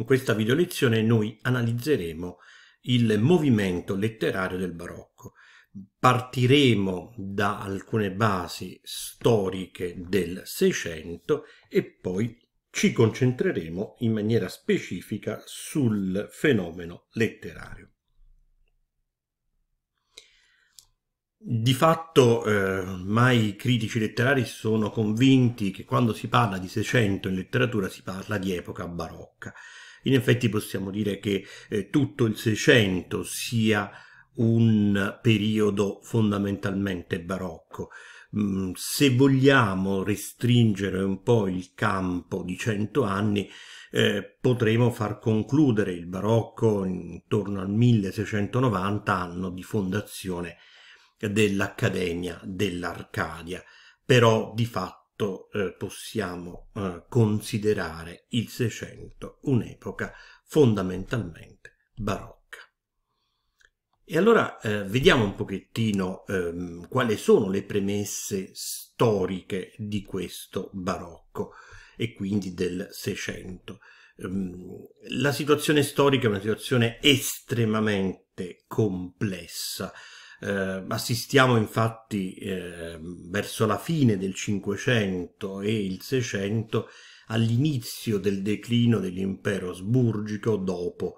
In questa video lezione noi analizzeremo il movimento letterario del barocco. Partiremo da alcune basi storiche del Seicento e poi ci concentreremo in maniera specifica sul fenomeno letterario. Di fatto eh, ormai i critici letterari sono convinti che quando si parla di Seicento in letteratura si parla di epoca barocca. In effetti possiamo dire che eh, tutto il Seicento sia un periodo fondamentalmente barocco. Mm, se vogliamo restringere un po' il campo di cento anni, eh, potremo far concludere il barocco intorno al 1690 anno di fondazione dell'Accademia dell'Arcadia, però di fatto quanto eh, possiamo eh, considerare il Seicento un'epoca fondamentalmente barocca. E allora eh, vediamo un pochettino ehm, quali sono le premesse storiche di questo barocco e quindi del Seicento. Ehm, la situazione storica è una situazione estremamente complessa eh, assistiamo infatti eh, verso la fine del Cinquecento e il Seicento all'inizio del declino dell'impero asburgico dopo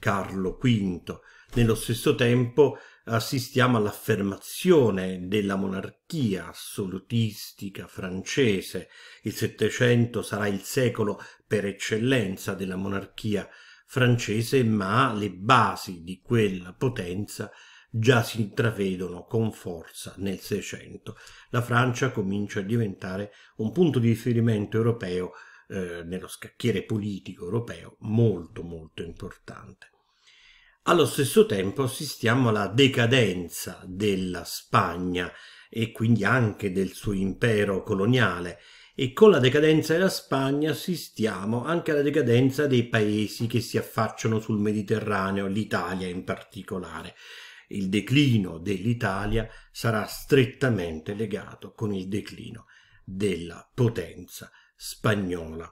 Carlo V. Nello stesso tempo assistiamo all'affermazione della monarchia assolutistica francese. Il Settecento sarà il secolo per eccellenza della monarchia francese, ma le basi di quella potenza già si intravedono con forza nel Seicento. La Francia comincia a diventare un punto di riferimento europeo eh, nello scacchiere politico europeo molto molto importante. Allo stesso tempo assistiamo alla decadenza della Spagna e quindi anche del suo impero coloniale e con la decadenza della Spagna assistiamo anche alla decadenza dei paesi che si affacciano sul Mediterraneo, l'Italia in particolare il declino dell'Italia sarà strettamente legato con il declino della potenza spagnola.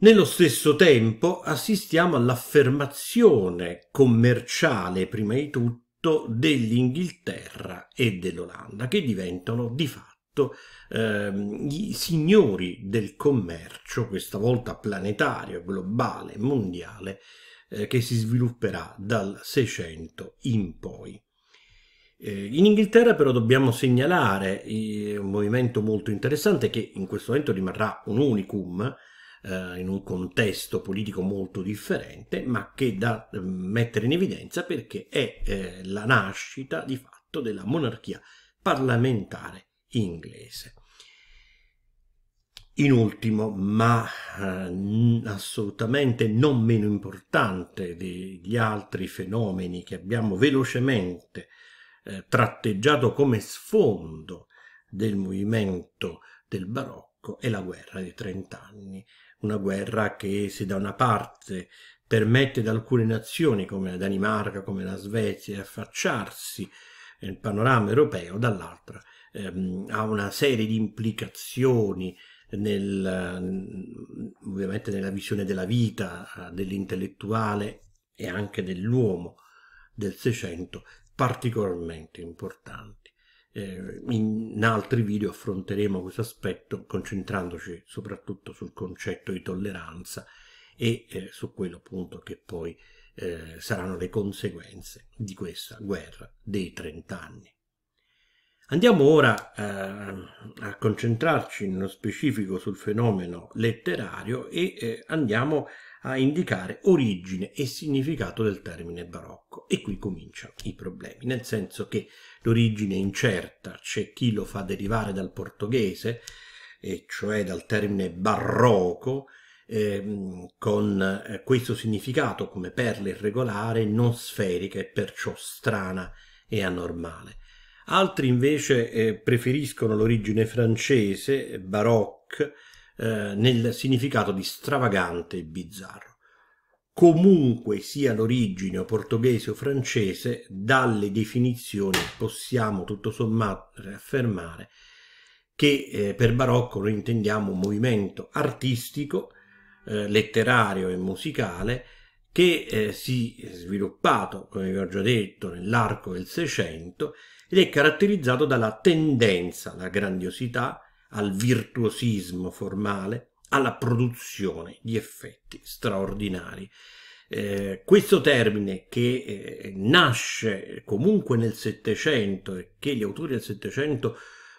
Nello stesso tempo assistiamo all'affermazione commerciale, prima di tutto, dell'Inghilterra e dell'Olanda, che diventano di fatto eh, i signori del commercio, questa volta planetario, globale, mondiale, eh, che si svilupperà dal 600 in poi. Eh, in Inghilterra però dobbiamo segnalare eh, un movimento molto interessante che in questo momento rimarrà un unicum, eh, in un contesto politico molto differente, ma che da eh, mettere in evidenza perché è la nascita di fatto della monarchia parlamentare inglese. In ultimo, ma eh, assolutamente non meno importante degli altri fenomeni che abbiamo velocemente eh, tratteggiato come sfondo del movimento del barocco, è la guerra dei trent'anni, una guerra che se da una parte permette ad alcune nazioni come la Danimarca, come la Svezia, di affacciarsi nel panorama europeo, dall'altra ehm, ha una serie di implicazioni nel, mm, ovviamente nella visione della vita eh, dell'intellettuale e anche dell'uomo del Seicento particolarmente importanti. Eh, in altri video affronteremo questo aspetto concentrandoci soprattutto sul concetto di tolleranza e eh, su quello appunto che poi eh, saranno le conseguenze di questa guerra dei trent'anni. Andiamo ora eh, a concentrarci nello specifico sul fenomeno letterario e eh, andiamo a indicare origine e significato del termine barocco. E qui cominciano i problemi, nel senso che l'origine è incerta, c'è chi lo fa derivare dal portoghese, e cioè dal termine barocco, ehm, eh, con questo significato come perla irregolare, non sferica e perciò strana e anormale altri invece eh, preferiscono l'origine francese, baroque, eh, nel significato di stravagante e bizzarro. Comunque sia l'origine o portoghese o francese, dalle definizioni possiamo tutto sommato affermare che eh, per barocco noi intendiamo un movimento artistico, eh, letterario e musicale che eh, si è sviluppato, come vi ho già detto, nell'arco del Seicento ed è caratterizzato dalla tendenza alla grandiosità, al virtuosismo formale, alla produzione di effetti straordinari. Eh, questo termine che eh, nasce comunque nel Settecento e che gli autori del Settecento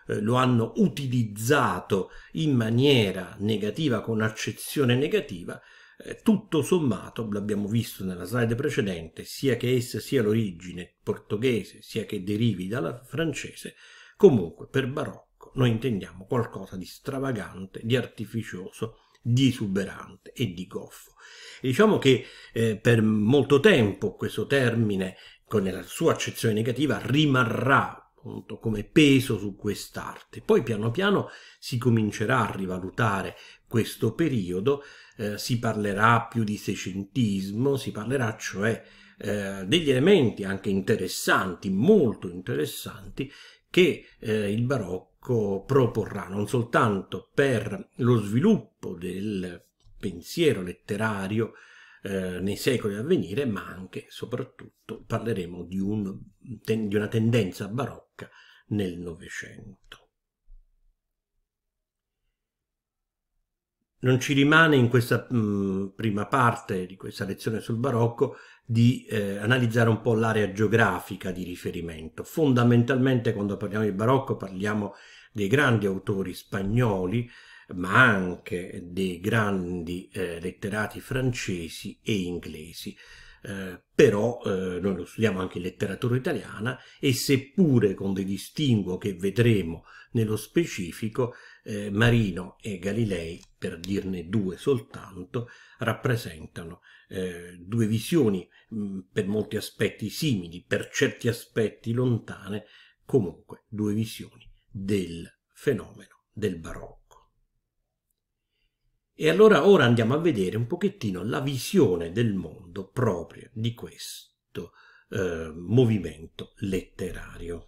eh, lo hanno utilizzato in maniera negativa, con accezione negativa, eh, tutto sommato, l'abbiamo visto nella slide precedente, sia che essa sia l'origine portoghese, sia che derivi dalla francese, comunque per barocco noi intendiamo qualcosa di stravagante, di artificioso, di esuberante e di goffo. E diciamo che eh, per molto tempo questo termine, con la sua accezione negativa, rimarrà appunto come peso su quest'arte. Poi piano piano si comincerà a rivalutare questo periodo, eh, si parlerà più di secentismo, si parlerà cioè eh, degli elementi anche interessanti, molto interessanti, che eh, il barocco proporrà non soltanto per lo sviluppo del pensiero letterario eh, nei secoli a venire, ma anche e soprattutto parleremo di, un, di una tendenza barocca barocca nel Novecento. Non ci rimane in questa mh, mm, prima parte di questa lezione sul barocco di eh, analizzare un po' l'area geografica di riferimento. Fondamentalmente quando parliamo di barocco parliamo dei grandi autori spagnoli, ma anche dei grandi eh, letterati francesi e inglesi. Eh, però eh, noi lo studiamo anche in letteratura italiana e seppure con dei distinguo che vedremo nello specifico, eh, Marino e Galilei, per dirne due soltanto, rappresentano eh, due visioni mh, mm, per molti aspetti simili, per certi aspetti lontane, comunque due visioni del fenomeno del barocco. E allora ora andiamo a vedere un pochettino la visione del mondo proprio di questo eh, movimento letterario.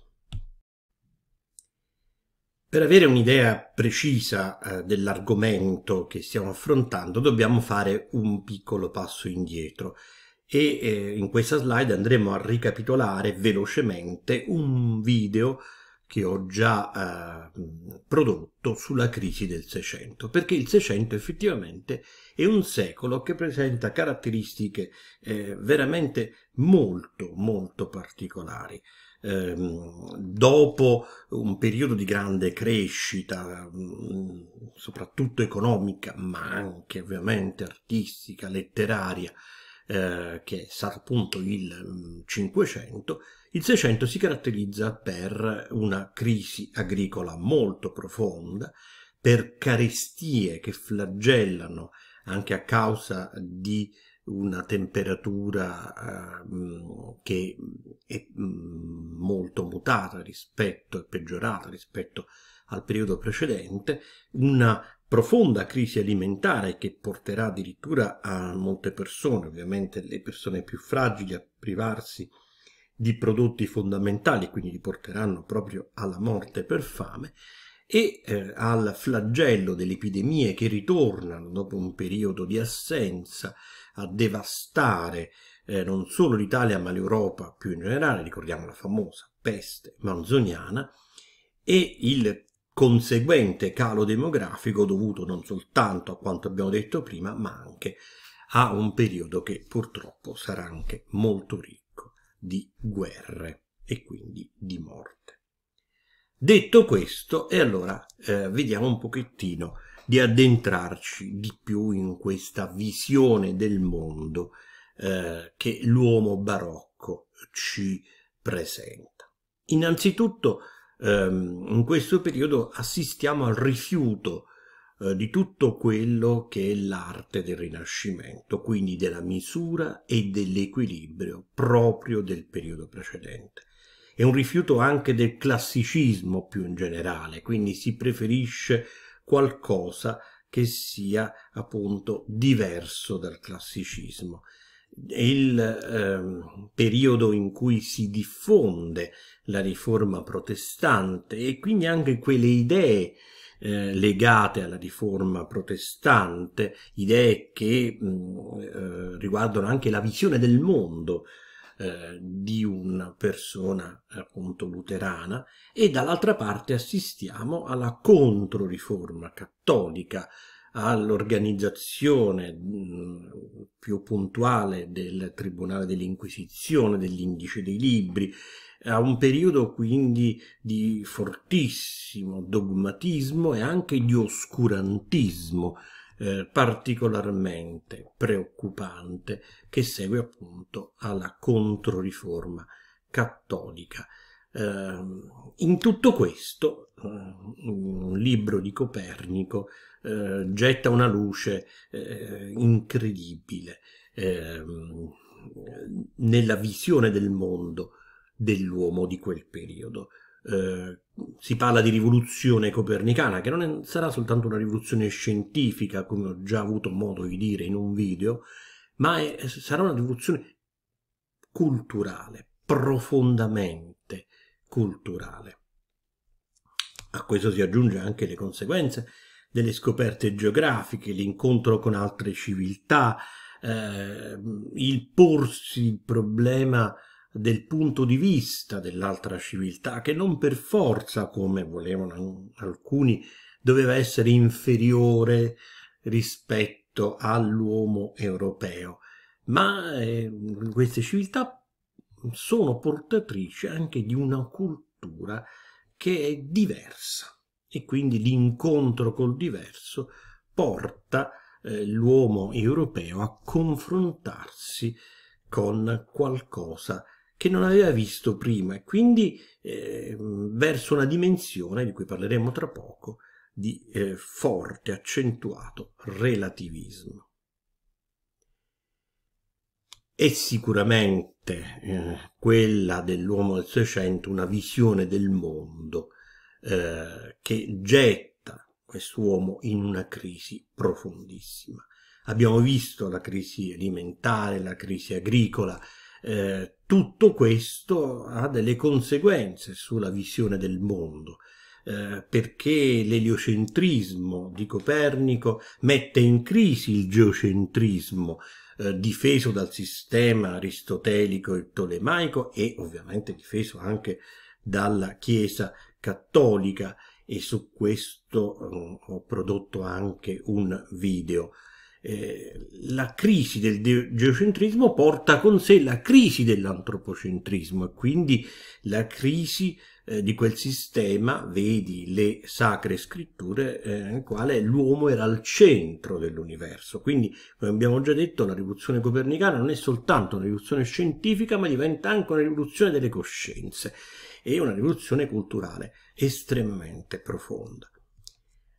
Per avere un'idea precisa eh, dell'argomento che stiamo affrontando dobbiamo fare un piccolo passo indietro e eh, in questa slide andremo a ricapitolare velocemente un video che ho già eh, prodotto sulla crisi del Seicento, perché il Seicento effettivamente è un secolo che presenta caratteristiche eh, veramente molto, molto particolari. Eh, dopo un periodo di grande crescita, mm, soprattutto economica, ma anche ovviamente artistica, letteraria, eh, che è stato appunto il mm, Cinquecento, il Seicento si caratterizza per una crisi agricola molto profonda, per carestie che flagellano anche a causa di una temperatura eh, che è mm, molto mutata rispetto e peggiorata rispetto al periodo precedente, una profonda crisi alimentare che porterà addirittura a molte persone, ovviamente le persone più fragili, a privarsi di prodotti fondamentali, quindi li porteranno proprio alla morte per fame, e eh, al flagello delle epidemie che ritornano dopo un periodo di assenza a devastare eh, non solo l'Italia ma l'Europa più in generale, ricordiamo la famosa peste manzoniana, e il conseguente calo demografico dovuto non soltanto a quanto abbiamo detto prima, ma anche a un periodo che purtroppo sarà anche molto ricco di guerre e quindi di morte. Detto questo, e allora eh, vediamo un pochettino di addentrarci di più in questa visione del mondo eh, che l'uomo barocco ci presenta. Innanzitutto, ehm, in questo periodo assistiamo al rifiuto eh, di tutto quello che è l'arte del Rinascimento, quindi della misura e dell'equilibrio proprio del periodo precedente. È un rifiuto anche del classicismo più in generale, quindi si preferisce qualcosa che sia appunto diverso dal classicismo. È Il eh, periodo in cui si diffonde la riforma protestante e quindi anche quelle idee eh, legate alla riforma protestante, idee che mh, mm, eh, riguardano anche la visione del mondo eh, di una persona appunto luterana e dall'altra parte assistiamo alla controriforma cattolica all'organizzazione mm, più puntuale del Tribunale dell'Inquisizione, dell'Indice dei Libri, a un periodo quindi di fortissimo dogmatismo e anche di oscurantismo eh, particolarmente preoccupante che segue appunto alla controriforma cattolica. Eh, in tutto questo, eh, un libro di Copernico eh, getta una luce eh, incredibile eh, nella visione del mondo dell'uomo di quel periodo. Eh, si parla di rivoluzione copernicana, che non è, sarà soltanto una rivoluzione scientifica, come ho già avuto modo di dire in un video, ma è, sarà una rivoluzione culturale, profondamente culturale. A questo si aggiunge anche le conseguenze delle scoperte geografiche, l'incontro con altre civiltà, eh, il porsi il problema del punto di vista dell'altra civiltà, che non per forza, come volevano alcuni, doveva essere inferiore rispetto all'uomo europeo, ma eh, queste civiltà sono portatrici anche di una cultura che è diversa e quindi l'incontro col diverso porta eh, l'uomo europeo a confrontarsi con qualcosa che non aveva visto prima e quindi eh, verso una dimensione di cui parleremo tra poco di eh, forte accentuato relativismo. È sicuramente eh, quella dell'uomo del Seicento una visione del mondo eh, che getta quest'uomo in una crisi profondissima. Abbiamo visto la crisi alimentare, la crisi agricola, eh, tutto questo ha delle conseguenze sulla visione del mondo. Eh, perché l'eliocentrismo di Copernico mette in crisi il geocentrismo eh, difeso dal sistema aristotelico e tolemaico e ovviamente difeso anche dalla Chiesa cattolica e su questo um, ho prodotto anche un video. Eh, la crisi del geocentrismo porta con sé la crisi dell'antropocentrismo e quindi la crisi eh, di quel sistema, vedi le sacre scritture, eh, nel quale l'uomo era al centro dell'universo. Quindi, come abbiamo già detto, la rivoluzione copernicana non è soltanto una rivoluzione scientifica, ma diventa anche una rivoluzione delle coscienze e una rivoluzione culturale estremamente profonda.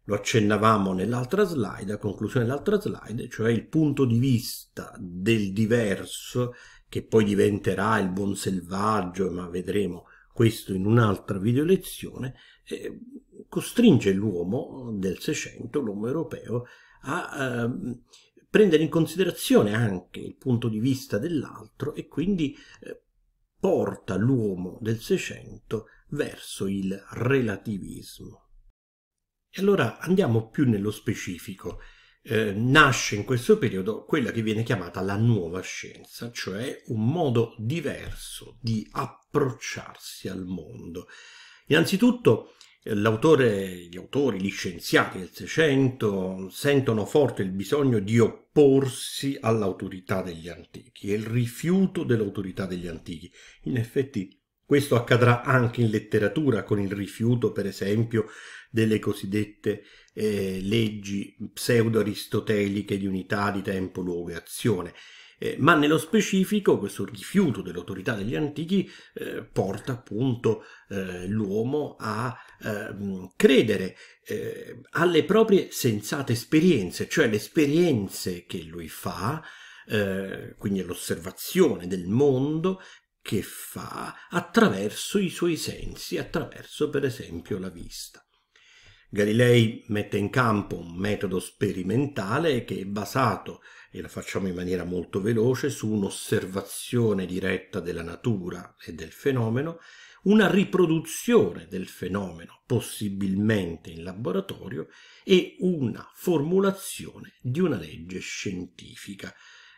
Lo accennavamo nell'altra slide, a conclusione dell'altra slide, cioè il punto di vista del diverso che poi diventerà il buon selvaggio, ma vedremo questo in un'altra video lezione, eh, costringe l'uomo del Seicento, l'uomo europeo, a eh, prendere in considerazione anche il punto di vista dell'altro e quindi eh, porta l'uomo del Seicento verso il relativismo. E allora andiamo più nello specifico. Eh, nasce in questo periodo quella che viene chiamata la nuova scienza, cioè un modo diverso di approcciarsi al mondo. Innanzitutto L'autore, gli autori, gli scienziati del Seicento sentono forte il bisogno di opporsi all'autorità degli antichi e il rifiuto dell'autorità degli antichi. In effetti questo accadrà anche in letteratura con il rifiuto, per esempio, delle cosiddette eh, leggi pseudo-aristoteliche di unità di tempo, luogo e azione eh, ma nello specifico questo rifiuto dell'autorità degli antichi eh, porta appunto eh, l'uomo a ehm, credere eh, alle proprie sensate esperienze, cioè le esperienze che lui fa, eh, quindi l'osservazione del mondo che fa attraverso i suoi sensi, attraverso per esempio la vista. Galilei mette in campo un metodo sperimentale che è basato e la facciamo in maniera molto veloce su un'osservazione diretta della natura e del fenomeno, una riproduzione del fenomeno possibilmente in laboratorio e una formulazione di una legge scientifica.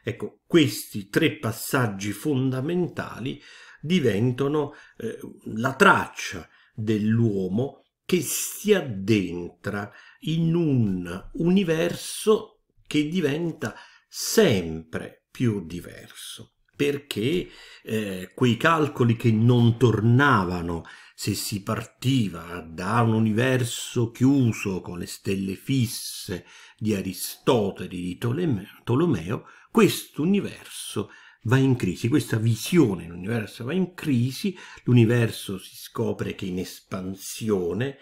Ecco, questi tre passaggi fondamentali diventano eh, la traccia dell'uomo che si addentra in un universo che diventa sempre più diverso perché eh, quei calcoli che non tornavano se si partiva da un universo chiuso con le stelle fisse di Aristotele, di Tolomeo, Tolomeo questo universo va in crisi, questa visione dell'universo va in crisi, l'universo si scopre che è in espansione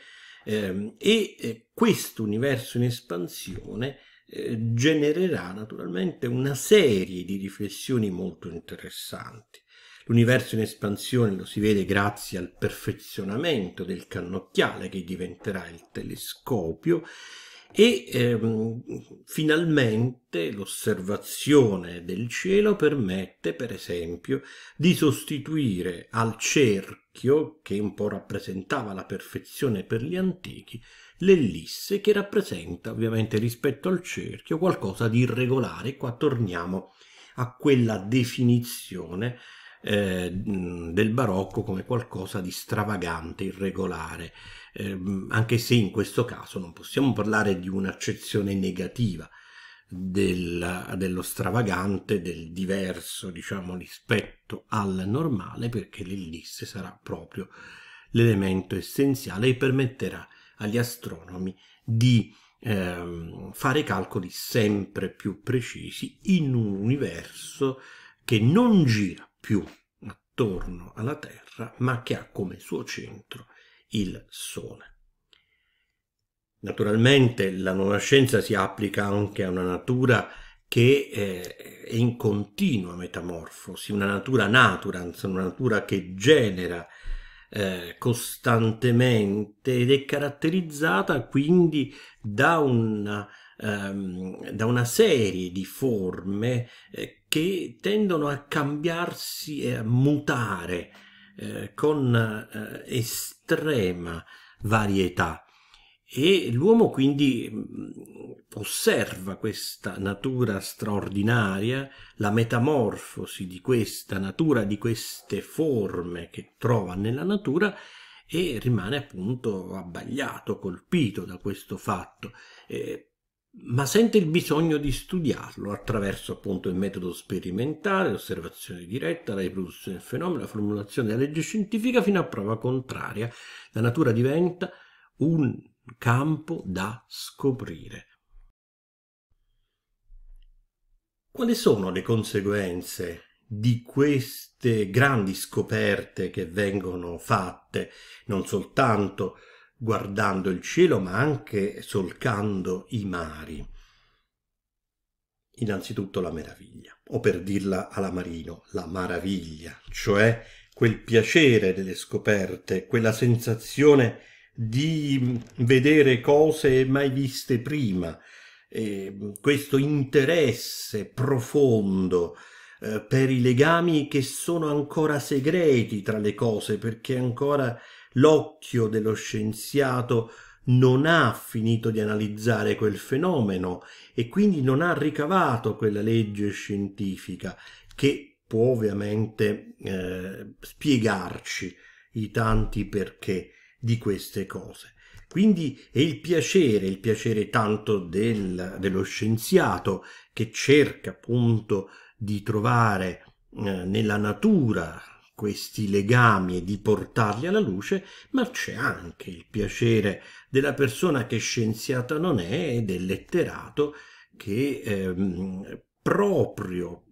ehm, e eh, questo universo in espansione eh, genererà naturalmente una serie di riflessioni molto interessanti. L'universo in espansione lo si vede grazie al perfezionamento del cannocchiale che diventerà il telescopio e ehm, finalmente l'osservazione del cielo permette per esempio di sostituire al cerchio che un po' rappresentava la perfezione per gli antichi l'ellisse che rappresenta ovviamente rispetto al cerchio qualcosa di irregolare qua torniamo a quella definizione eh, del barocco come qualcosa di stravagante, irregolare eh, anche se in questo caso non possiamo parlare di un'accezione negativa del, dello stravagante, del diverso, diciamo, rispetto al normale, perché l'ellisse sarà proprio l'elemento essenziale e permetterà agli astronomi di eh, fare calcoli sempre più precisi in un universo che non gira più attorno alla Terra, ma che ha come suo centro il Sole. Naturalmente la nuova scienza si applica anche a una natura che eh, è in continua metamorfosi, una natura naturans, una natura che genera eh, costantemente ed è caratterizzata quindi da una, ehm, da una serie di forme eh, che tendono a cambiarsi e a mutare eh, con eh, estrema varietà e l'uomo quindi mm, osserva questa natura straordinaria, la metamorfosi di questa natura, di queste forme che trova nella natura e rimane appunto abbagliato, colpito da questo fatto. Eh, ma sente il bisogno di studiarlo attraverso appunto il metodo sperimentale, l'osservazione diretta, la riproduzione del fenomeno, la formulazione della legge scientifica fino a prova contraria. La natura diventa un campo da scoprire. Quali sono le conseguenze di queste grandi scoperte che vengono fatte non soltanto guardando il cielo ma anche solcando i mari. Innanzitutto la meraviglia, o per dirla alla Marino, la maraviglia, cioè quel piacere delle scoperte, quella sensazione di vedere cose mai viste prima, eh, questo interesse profondo eh, per i legami che sono ancora segreti tra le cose, perché ancora l'occhio dello scienziato non ha finito di analizzare quel fenomeno e quindi non ha ricavato quella legge scientifica che può ovviamente eh, spiegarci i tanti perché di queste cose. Quindi è il piacere, il piacere tanto del, dello scienziato che cerca appunto di trovare eh, nella natura questi legami e di portarli alla luce, ma c'è anche il piacere della persona che scienziata non è e del letterato che ehm, proprio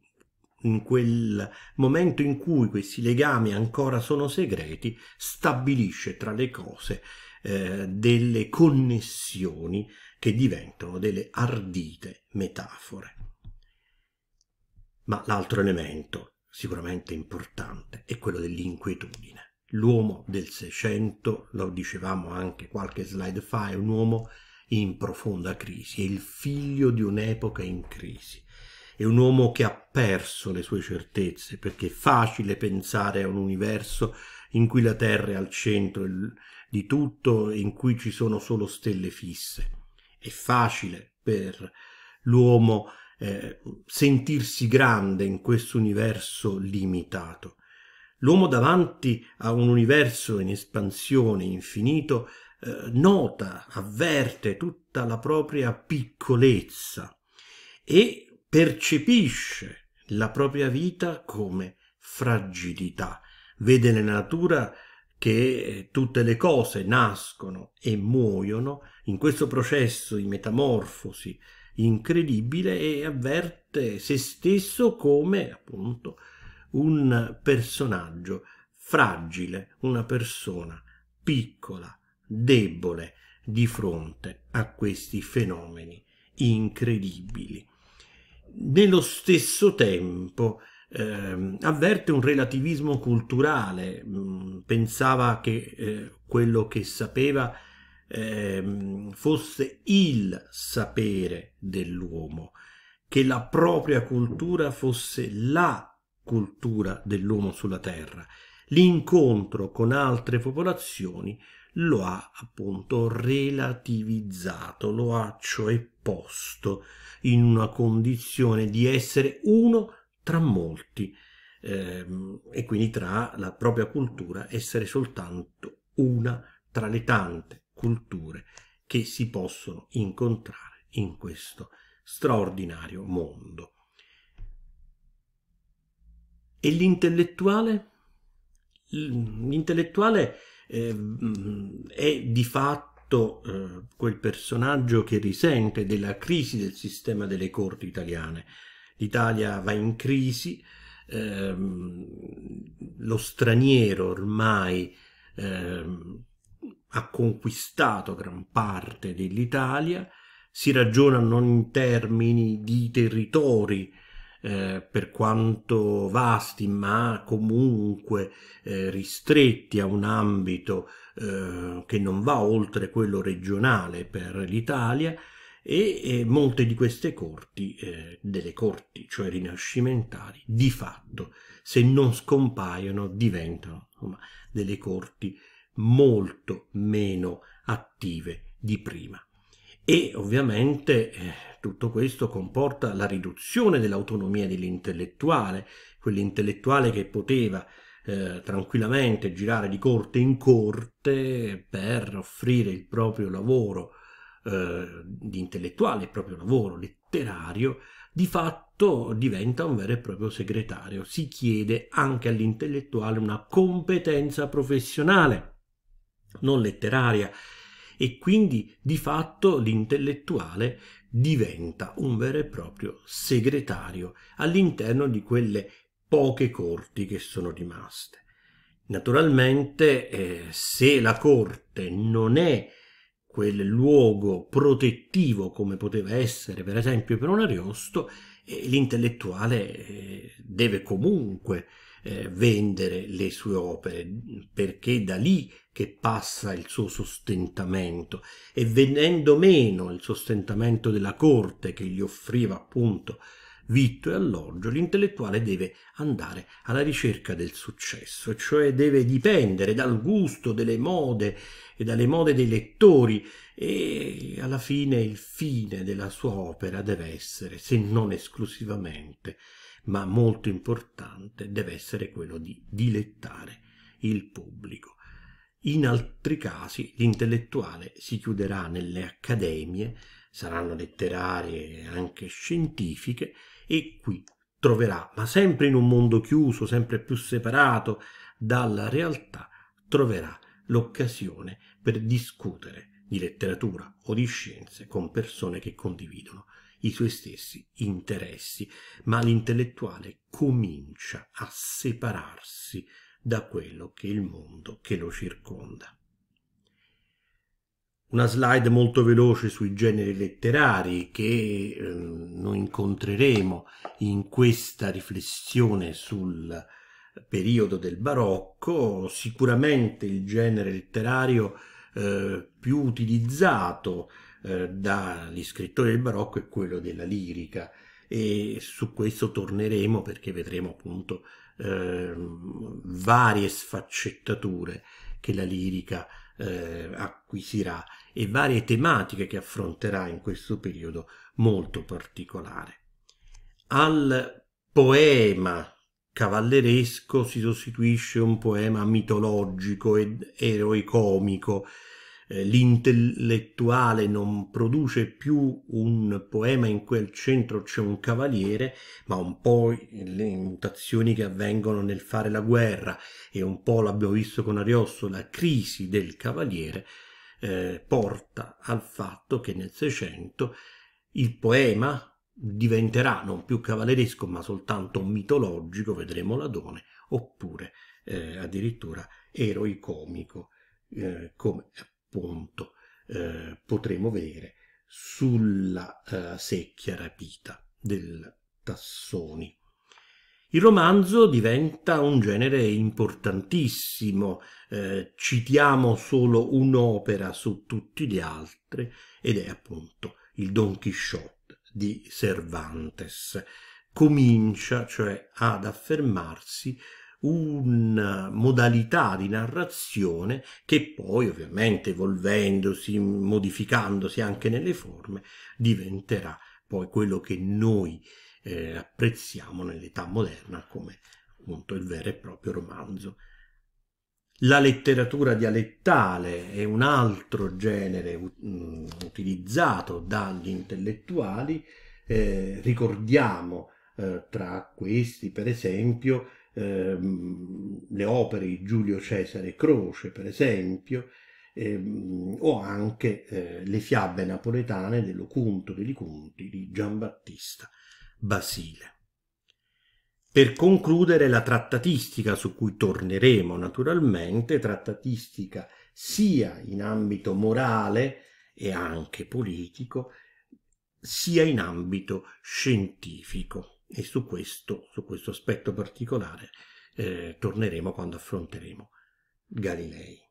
in quel momento in cui questi legami ancora sono segreti, stabilisce tra le cose eh, delle connessioni che diventano delle ardite metafore. Ma l'altro elemento sicuramente importante è quello dell'inquietudine. L'uomo del Seicento, lo dicevamo anche qualche slide fa, è un uomo in profonda crisi, è il figlio di un'epoca in crisi. È un uomo che ha perso le sue certezze, perché è facile pensare a un universo in cui la Terra è al centro di tutto e in cui ci sono solo stelle fisse. È facile per l'uomo eh, sentirsi grande in questo universo limitato. L'uomo davanti a un universo in espansione infinito eh, nota, avverte tutta la propria piccolezza e percepisce la propria vita come fragilità, vede nella natura che tutte le cose nascono e muoiono in questo processo di metamorfosi incredibile e avverte se stesso come appunto un personaggio fragile, una persona piccola, debole di fronte a questi fenomeni incredibili. Nello stesso tempo eh, avverte un relativismo culturale, mm, pensava che eh, quello che sapeva eh, fosse il sapere dell'uomo, che la propria cultura fosse la cultura dell'uomo sulla Terra, l'incontro con altre popolazioni lo ha appunto relativizzato, lo ha cioè posto in una condizione di essere uno tra molti ehm, e quindi tra la propria cultura essere soltanto una tra le tante culture che si possono incontrare in questo straordinario mondo. E l'intellettuale? L'intellettuale eh, è di fatto eh, quel personaggio che risente della crisi del sistema delle corti italiane. L'Italia va in crisi, eh, lo straniero ormai ehm, ha conquistato gran parte dell'Italia, si ragiona non in termini di territori eh, per quanto vasti, ma comunque eh, ristretti a un ambito eh, che non va oltre quello regionale per l'Italia, e, e molte di queste corti, eh, delle corti, cioè rinascimentali, di fatto, se non scompaiono, diventano insomma, delle corti molto meno attive di prima e ovviamente eh, tutto questo comporta la riduzione dell'autonomia dell'intellettuale, quell'intellettuale che poteva eh, tranquillamente girare di corte in corte per offrire il proprio lavoro eh, di intellettuale, il proprio lavoro letterario, di fatto diventa un vero e proprio segretario. Si chiede anche all'intellettuale una competenza professionale, non letteraria, e quindi di fatto l'intellettuale diventa un vero e proprio segretario all'interno di quelle poche corti che sono rimaste. Naturalmente, eh, se la corte non è quel luogo protettivo come poteva essere per esempio per un Ariosto, eh, l'intellettuale eh, deve comunque eh, vendere le sue opere, perché è da lì che passa il suo sostentamento e venendo meno il sostentamento della corte che gli offriva appunto vitto e alloggio, l'intellettuale deve andare alla ricerca del successo, cioè deve dipendere dal gusto delle mode e dalle mode dei lettori e alla fine il fine della sua opera deve essere, se non esclusivamente, ma molto importante deve essere quello di dilettare il pubblico. In altri casi l'intellettuale si chiuderà nelle accademie, saranno letterarie e anche scientifiche, e qui troverà, ma sempre in un mondo chiuso, sempre più separato dalla realtà, troverà l'occasione per discutere di letteratura o di scienze con persone che condividono i suoi stessi interessi, ma l'intellettuale comincia a separarsi da quello che è il mondo che lo circonda. Una slide molto veloce sui generi letterari che eh, noi incontreremo in questa riflessione sul periodo del barocco, sicuramente il genere letterario eh, più utilizzato eh, dagli scrittori del barocco è quello della lirica e su questo torneremo perché vedremo appunto eh, varie sfaccettature che la lirica eh, acquisirà e varie tematiche che affronterà in questo periodo molto particolare. Al poema cavalleresco si sostituisce un poema mitologico ed eroicomico eh, l'intellettuale non produce più un poema in cui al centro c'è un cavaliere, ma un po' le mutazioni che avvengono nel fare la guerra e un po' l'abbiamo visto con Ariosto, la crisi del cavaliere eh, porta al fatto che nel Seicento il poema diventerà non più cavalleresco ma soltanto mitologico, vedremo l'Adone, oppure eh, addirittura eroicomico, eh, come punto eh, potremo vedere sulla eh, secchia rapita del Tassoni. Il romanzo diventa un genere importantissimo, eh, citiamo solo un'opera su tutti gli altri ed è appunto il Don Quixote di Cervantes. Comincia cioè ad affermarsi una eh, modalità di narrazione che poi ovviamente evolvendosi, modificandosi anche nelle forme, diventerà poi quello che noi eh, apprezziamo nell'età moderna come appunto il vero e proprio romanzo. La letteratura dialettale è un altro genere mh, mm, utilizzato dagli intellettuali, eh, ricordiamo eh, tra questi per esempio ehm, le opere di Giulio Cesare Croce, per esempio, ehm, o anche eh, le fiabe napoletane dello Cunto degli Conti di Giambattista Basile. Per concludere la trattatistica su cui torneremo naturalmente, trattatistica sia in ambito morale e anche politico, sia in ambito scientifico e su questo, su questo aspetto particolare eh, torneremo quando affronteremo Galilei.